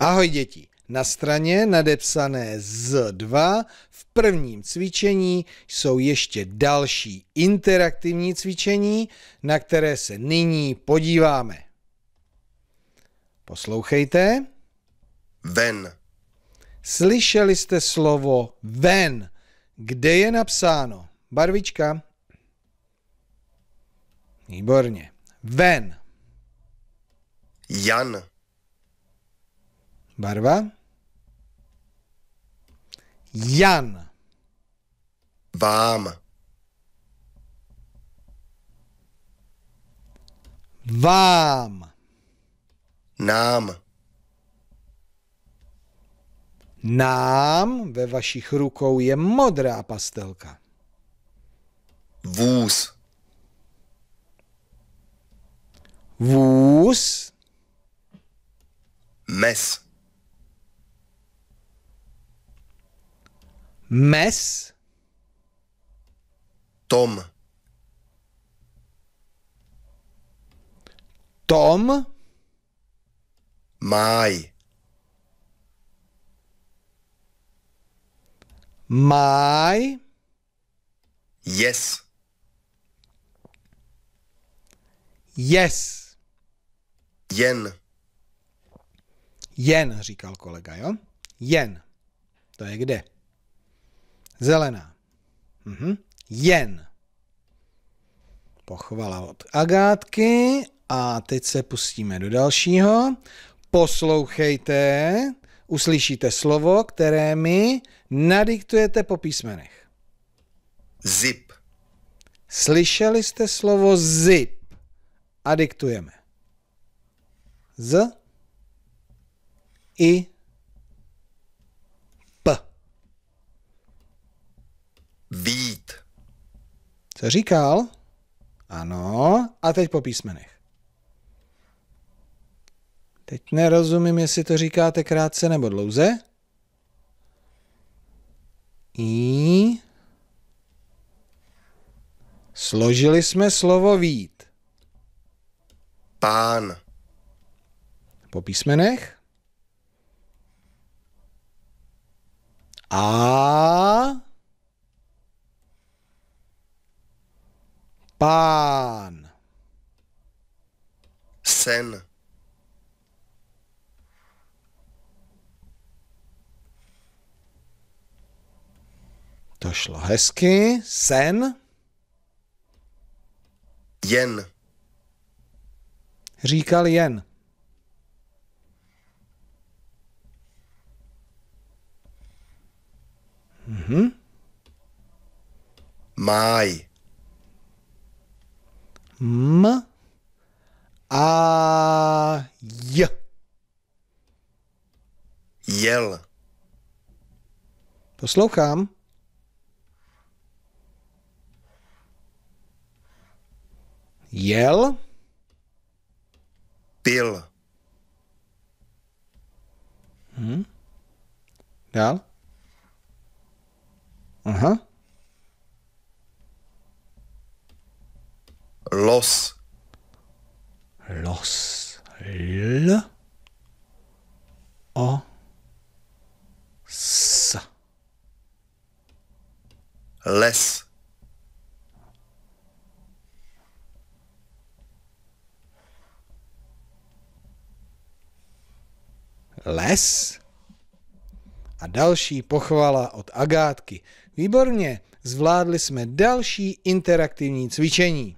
Ahoj děti! Na straně nadepsané Z2 v prvním cvičení jsou ještě další interaktivní cvičení, na které se nyní podíváme. Poslouchejte. Ven. Slyšeli jste slovo ven. Kde je napsáno? Barvička. Výborně. Ven. Jan. Barva. Jan. Vám. Vám. Nám. Nám ve vašich rukou je modrá pastelka. Vůz. Vůz. Mes. Mes. Tom. Tom. Máj. Máj. Yes. Yes. Jen. Jen, říkal kolega, jo? Jen. To je kde? Zelená. Mhm. Jen. Pochvala od Agátky. A teď se pustíme do dalšího. Poslouchejte, uslyšíte slovo, které mi nadiktujete po písmenech. Zip. Slyšeli jste slovo zip a diktujeme. Z i Co říkal? Ano. A teď po písmenech. Teď nerozumím, jestli to říkáte krátce nebo dlouze. I. Složili jsme slovo vít. Pán. Po písmenech. A. Pán. Sen. To šlo hezky. Sen. Jen. Říkal jen. Mhm. Máj. M a J. Jel. Poslouchám. Jel. Pil. Hm? Dál? Aha. Los. Los. L. O. S. Les. Les? A další pochvala od Agátky. Výborně, zvládli jsme další interaktivní cvičení.